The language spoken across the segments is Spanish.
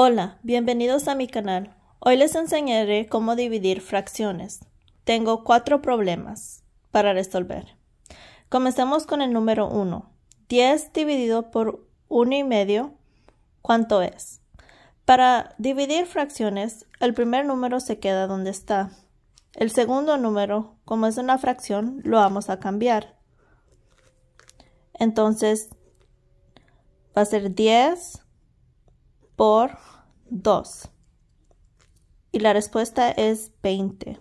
Hola, bienvenidos a mi canal. Hoy les enseñaré cómo dividir fracciones. Tengo cuatro problemas para resolver. Comencemos con el número 1. 10 dividido por 1 y medio, ¿cuánto es? Para dividir fracciones, el primer número se queda donde está. El segundo número, como es una fracción, lo vamos a cambiar. Entonces, va a ser 10 por 2. Y la respuesta es 20.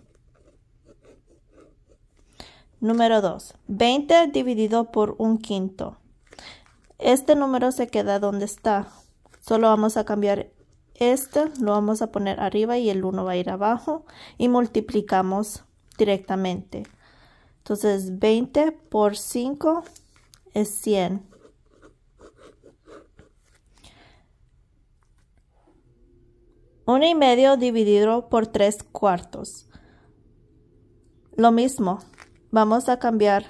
Número 2. 20 dividido por un quinto. Este número se queda donde está. Solo vamos a cambiar este, lo vamos a poner arriba y el 1 va a ir abajo y multiplicamos directamente. Entonces 20 por 5 es 100. 1 y medio dividido por 3 cuartos. Lo mismo, vamos a cambiar.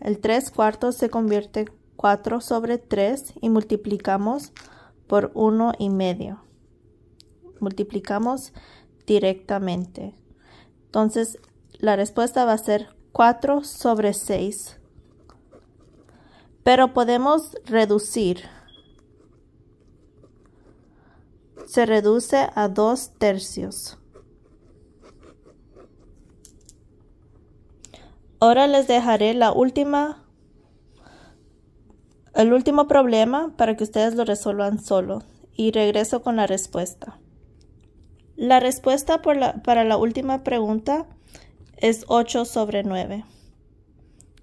El 3 cuartos se convierte en 4 sobre 3 y multiplicamos por 1 y medio. Multiplicamos directamente. Entonces, la respuesta va a ser 4 sobre 6. Pero podemos reducir se reduce a dos tercios. Ahora les dejaré la última, el último problema para que ustedes lo resuelvan solo y regreso con la respuesta. La respuesta para la última pregunta es 8 sobre 9.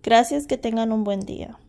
Gracias, que tengan un buen día.